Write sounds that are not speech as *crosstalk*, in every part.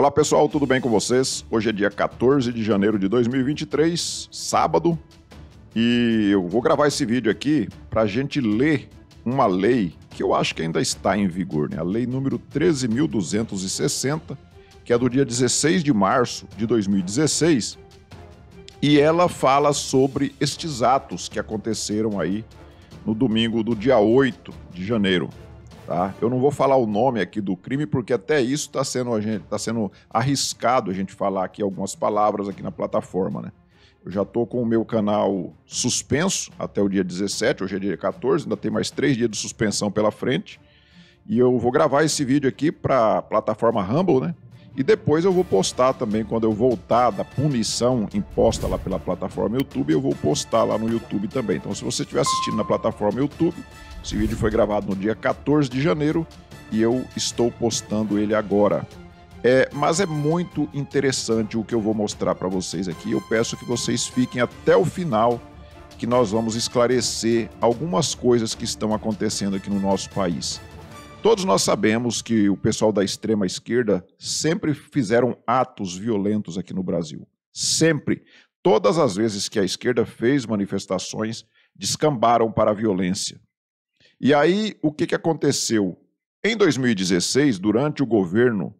Olá pessoal, tudo bem com vocês? Hoje é dia 14 de janeiro de 2023, sábado, e eu vou gravar esse vídeo aqui para a gente ler uma lei que eu acho que ainda está em vigor, né? a lei número 13.260, que é do dia 16 de março de 2016, e ela fala sobre estes atos que aconteceram aí no domingo do dia 8 de janeiro. Tá? Eu não vou falar o nome aqui do crime, porque até isso está sendo, tá sendo arriscado a gente falar aqui algumas palavras aqui na plataforma. Né? Eu já estou com o meu canal suspenso até o dia 17, hoje é dia 14, ainda tem mais três dias de suspensão pela frente. E eu vou gravar esse vídeo aqui para a plataforma Rumble, né? E depois eu vou postar também, quando eu voltar da punição imposta lá pela plataforma YouTube, eu vou postar lá no YouTube também. Então, se você estiver assistindo na plataforma YouTube, esse vídeo foi gravado no dia 14 de janeiro e eu estou postando ele agora. É, mas é muito interessante o que eu vou mostrar para vocês aqui. Eu peço que vocês fiquem até o final, que nós vamos esclarecer algumas coisas que estão acontecendo aqui no nosso país. Todos nós sabemos que o pessoal da extrema esquerda sempre fizeram atos violentos aqui no Brasil. Sempre. Todas as vezes que a esquerda fez manifestações, descambaram para a violência. E aí, o que, que aconteceu? Em 2016, durante o governo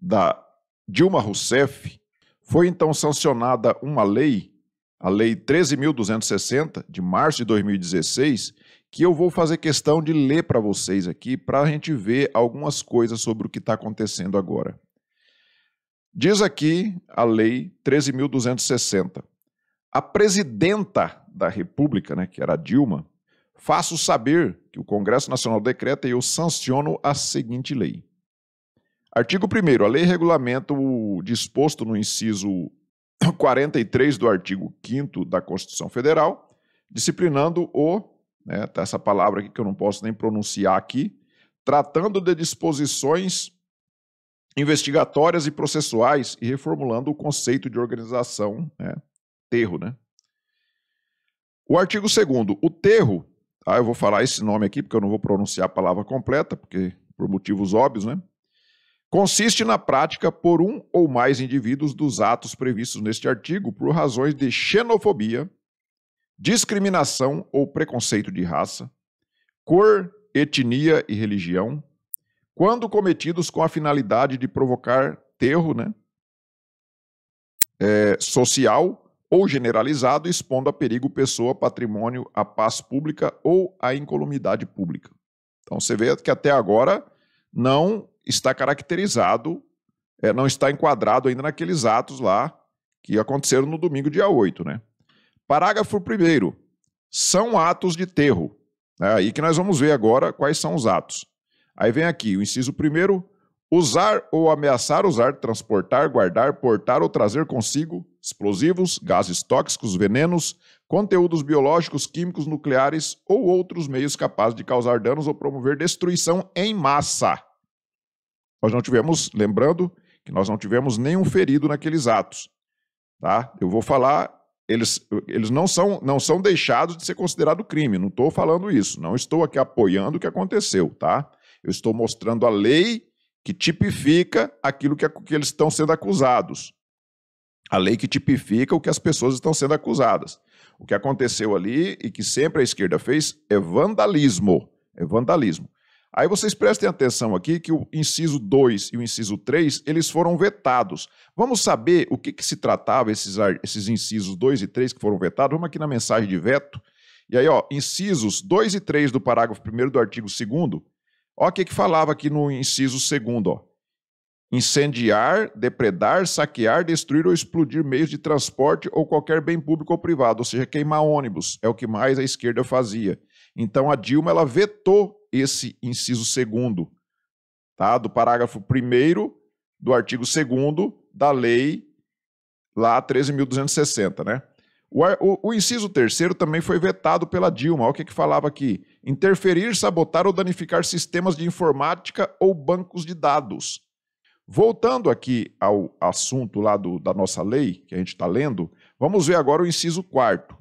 da Dilma Rousseff, foi então sancionada uma lei, a Lei 13.260, de março de 2016, que eu vou fazer questão de ler para vocês aqui, para a gente ver algumas coisas sobre o que está acontecendo agora. Diz aqui a Lei 13.260. A presidenta da República, né, que era Dilma, faço saber que o Congresso Nacional decreta e eu sanciono a seguinte lei. Artigo 1. A lei regulamenta o disposto no inciso 43 do artigo 5 da Constituição Federal, disciplinando o né? Tá essa palavra aqui que eu não posso nem pronunciar aqui, tratando de disposições investigatórias e processuais e reformulando o conceito de organização, né? Terro, né? O artigo 2 o terro, tá? eu vou falar esse nome aqui porque eu não vou pronunciar a palavra completa, porque por motivos óbvios, né? Consiste na prática por um ou mais indivíduos dos atos previstos neste artigo por razões de xenofobia, discriminação ou preconceito de raça, cor, etnia e religião, quando cometidos com a finalidade de provocar terror né, é, social ou generalizado, expondo a perigo pessoa, patrimônio, a paz pública ou a incolumidade pública. Então você vê que até agora não está caracterizado, é, não está enquadrado ainda naqueles atos lá que aconteceram no domingo, dia 8, né? Parágrafo 1. São atos de terro. É aí que nós vamos ver agora quais são os atos. Aí vem aqui o inciso 1. Usar ou ameaçar usar, transportar, guardar, portar ou trazer consigo explosivos, gases tóxicos, venenos, conteúdos biológicos, químicos, nucleares ou outros meios capazes de causar danos ou promover destruição em massa. Nós não tivemos, lembrando, que nós não tivemos nenhum ferido naqueles atos. Tá? Eu vou falar eles, eles não, são, não são deixados de ser considerado crime. Não estou falando isso. Não estou aqui apoiando o que aconteceu, tá? Eu estou mostrando a lei que tipifica aquilo que, que eles estão sendo acusados. A lei que tipifica o que as pessoas estão sendo acusadas. O que aconteceu ali e que sempre a esquerda fez é vandalismo. É vandalismo. Aí vocês prestem atenção aqui que o inciso 2 e o inciso 3, eles foram vetados. Vamos saber o que, que se tratava esses, esses incisos 2 e 3 que foram vetados? Vamos aqui na mensagem de veto. E aí, ó, incisos 2 e 3 do parágrafo 1 do artigo 2 ó o que, que falava aqui no inciso 2 ó. Incendiar, depredar, saquear, destruir ou explodir meios de transporte ou qualquer bem público ou privado, ou seja, queimar ônibus, é o que mais a esquerda fazia. Então a Dilma ela vetou esse inciso segundo, tá? Do parágrafo primeiro do artigo segundo da lei lá 13.260, né? O, o, o inciso terceiro também foi vetado pela Dilma. Olha o que, que falava aqui: interferir, sabotar ou danificar sistemas de informática ou bancos de dados. Voltando aqui ao assunto lá do, da nossa lei, que a gente está lendo, vamos ver agora o inciso quarto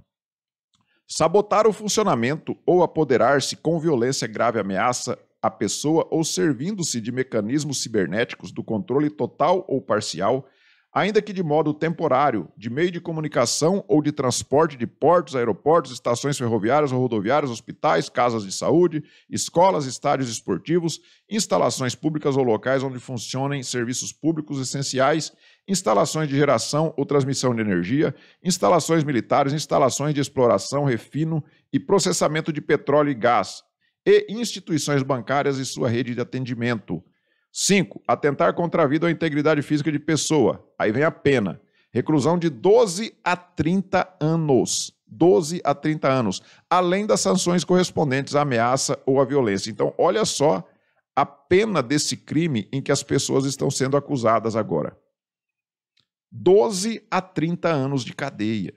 sabotar o funcionamento ou apoderar-se com violência grave ameaça a pessoa ou servindo-se de mecanismos cibernéticos do controle total ou parcial, ainda que de modo temporário, de meio de comunicação ou de transporte de portos, aeroportos, estações ferroviárias ou rodoviárias, hospitais, casas de saúde, escolas, estádios esportivos, instalações públicas ou locais onde funcionem serviços públicos essenciais instalações de geração ou transmissão de energia, instalações militares, instalações de exploração, refino e processamento de petróleo e gás, e instituições bancárias e sua rede de atendimento. 5. Atentar contra a vida ou a integridade física de pessoa. Aí vem a pena. Reclusão de 12 a 30 anos. 12 a 30 anos, além das sanções correspondentes à ameaça ou à violência. Então, olha só a pena desse crime em que as pessoas estão sendo acusadas agora. 12 a 30 anos de cadeia.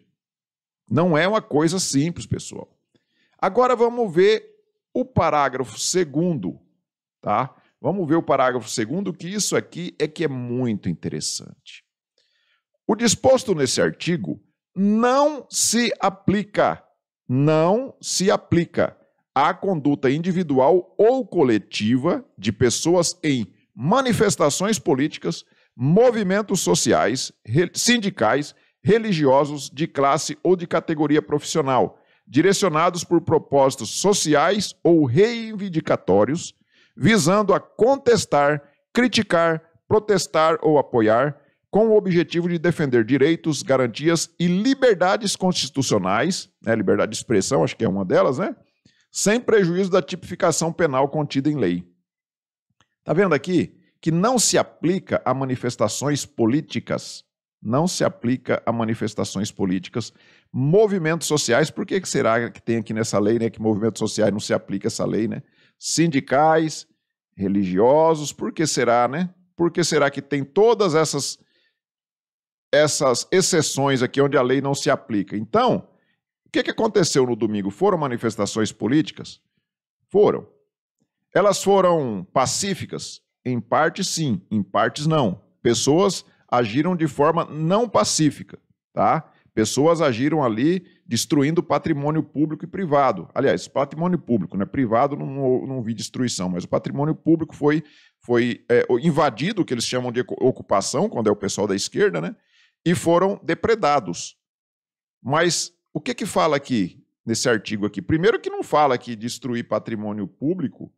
Não é uma coisa simples, pessoal. Agora vamos ver o parágrafo segundo, tá? Vamos ver o parágrafo segundo, que isso aqui é que é muito interessante. O disposto nesse artigo não se aplica, não se aplica à conduta individual ou coletiva de pessoas em manifestações políticas, movimentos sociais, sindicais, religiosos, de classe ou de categoria profissional, direcionados por propósitos sociais ou reivindicatórios, visando a contestar, criticar, protestar ou apoiar, com o objetivo de defender direitos, garantias e liberdades constitucionais, né, liberdade de expressão, acho que é uma delas, né? Sem prejuízo da tipificação penal contida em lei. Tá vendo aqui? que não se aplica a manifestações políticas. Não se aplica a manifestações políticas. Movimentos sociais, por que, será que tem aqui nessa lei, né? Que movimentos sociais não se aplica essa lei, né? Sindicais, religiosos, por que será, né? Por que será que tem todas essas, essas exceções aqui onde a lei não se aplica? Então, o que, que aconteceu no domingo? Foram manifestações políticas? Foram. Elas foram pacíficas? Em partes sim, em partes não. Pessoas agiram de forma não pacífica, tá? Pessoas agiram ali destruindo patrimônio público e privado. Aliás, patrimônio público, né? Privado não, não vi destruição, mas o patrimônio público foi, foi é, invadido, que eles chamam de ocupação, quando é o pessoal da esquerda, né? E foram depredados. Mas o que que fala aqui nesse artigo aqui? Primeiro que não fala que destruir patrimônio público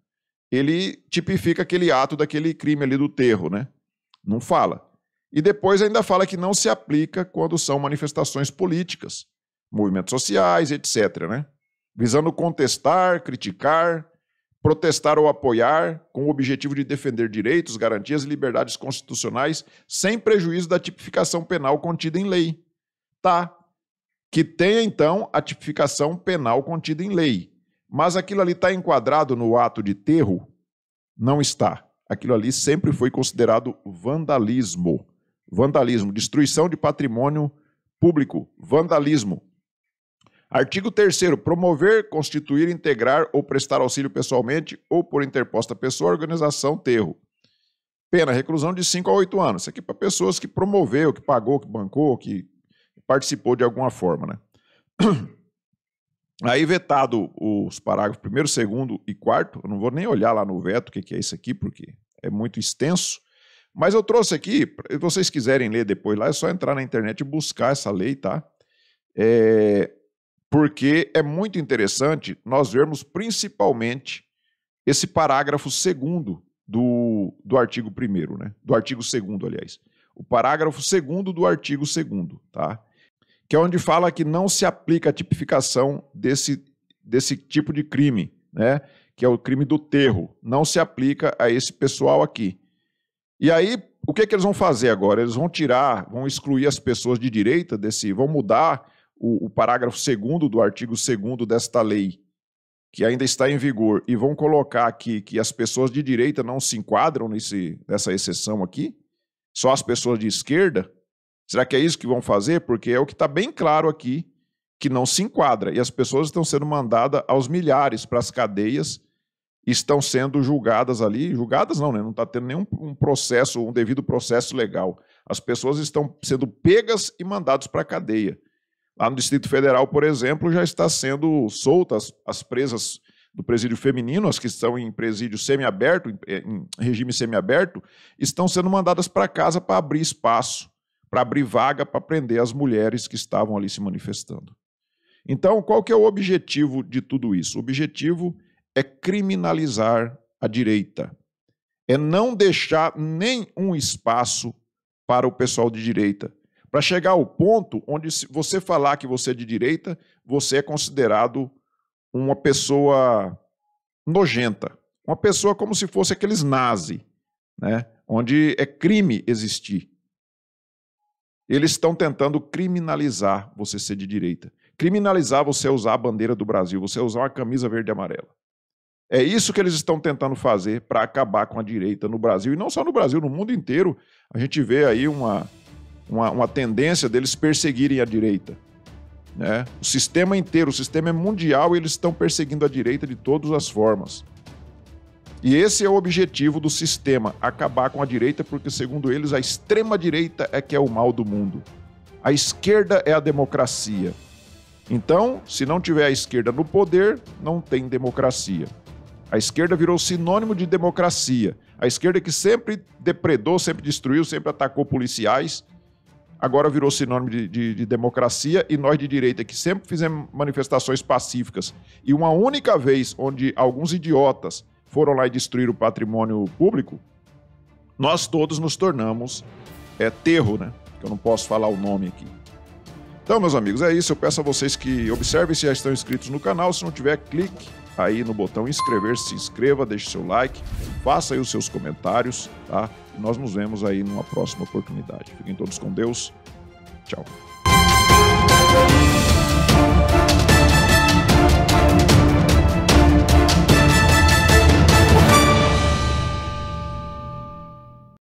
ele tipifica aquele ato daquele crime ali do terro, né? Não fala. E depois ainda fala que não se aplica quando são manifestações políticas, movimentos sociais, etc., né? Visando contestar, criticar, protestar ou apoiar, com o objetivo de defender direitos, garantias e liberdades constitucionais, sem prejuízo da tipificação penal contida em lei. Tá. Que tenha, então, a tipificação penal contida em lei. Mas aquilo ali está enquadrado no ato de terro? Não está. Aquilo ali sempre foi considerado vandalismo. Vandalismo, destruição de patrimônio público, vandalismo. Artigo 3 promover, constituir, integrar ou prestar auxílio pessoalmente ou por interposta pessoa, organização, terro. Pena, reclusão de 5 a 8 anos. Isso aqui é para pessoas que promoveu, que pagou, que bancou, que participou de alguma forma, né? *clears throat* Aí vetado os parágrafos primeiro, segundo e quarto, eu não vou nem olhar lá no veto o que, que é isso aqui, porque é muito extenso, mas eu trouxe aqui, se vocês quiserem ler depois lá, é só entrar na internet e buscar essa lei, tá? É, porque é muito interessante nós vermos principalmente esse parágrafo segundo do, do artigo primeiro, né? Do artigo segundo, aliás. O parágrafo segundo do artigo segundo, tá? que é onde fala que não se aplica a tipificação desse, desse tipo de crime, né? que é o crime do terro. Não se aplica a esse pessoal aqui. E aí, o que, é que eles vão fazer agora? Eles vão tirar, vão excluir as pessoas de direita desse, vão mudar o, o parágrafo 2 do artigo 2 desta lei, que ainda está em vigor, e vão colocar aqui que as pessoas de direita não se enquadram nesse, nessa exceção aqui, só as pessoas de esquerda. Será que é isso que vão fazer? Porque é o que está bem claro aqui que não se enquadra. E as pessoas estão sendo mandadas aos milhares para as cadeias, estão sendo julgadas ali. Julgadas não, né? Não está tendo nenhum um processo, um devido processo legal. As pessoas estão sendo pegas e mandadas para a cadeia. Lá no Distrito Federal, por exemplo, já está sendo soltas as presas do presídio feminino, as que estão em presídio semiaberto, em regime semiaberto, estão sendo mandadas para casa para abrir espaço para abrir vaga para prender as mulheres que estavam ali se manifestando. Então, qual que é o objetivo de tudo isso? O objetivo é criminalizar a direita. É não deixar nenhum espaço para o pessoal de direita. Para chegar ao ponto onde, se você falar que você é de direita, você é considerado uma pessoa nojenta. Uma pessoa como se fosse aqueles nazi, né? onde é crime existir. Eles estão tentando criminalizar você ser de direita. Criminalizar você usar a bandeira do Brasil, você usar uma camisa verde e amarela. É isso que eles estão tentando fazer para acabar com a direita no Brasil. E não só no Brasil, no mundo inteiro. A gente vê aí uma, uma, uma tendência deles perseguirem a direita. Né? O sistema inteiro, o sistema é mundial, e eles estão perseguindo a direita de todas as formas. E esse é o objetivo do sistema: acabar com a direita, porque, segundo eles, a extrema-direita é que é o mal do mundo. A esquerda é a democracia. Então, se não tiver a esquerda no poder, não tem democracia. A esquerda virou sinônimo de democracia. A esquerda que sempre depredou, sempre destruiu, sempre atacou policiais, agora virou sinônimo de, de, de, democracia. E nós de direita, que sempre fizemos manifestações pacíficas, e uma única vez onde alguns idiotas foram lá e destruíram o patrimônio público, nós todos nos tornamos é, terro, né? Que eu não posso falar o nome aqui. Então, meus amigos, é isso. Eu peço a vocês que observem se já estão inscritos no canal. Se não tiver, clique aí no botão inscrever, se inscreva, deixe seu like, faça aí os seus comentários, tá? E nós nos vemos aí numa próxima oportunidade. Fiquem todos com Deus. Tchau.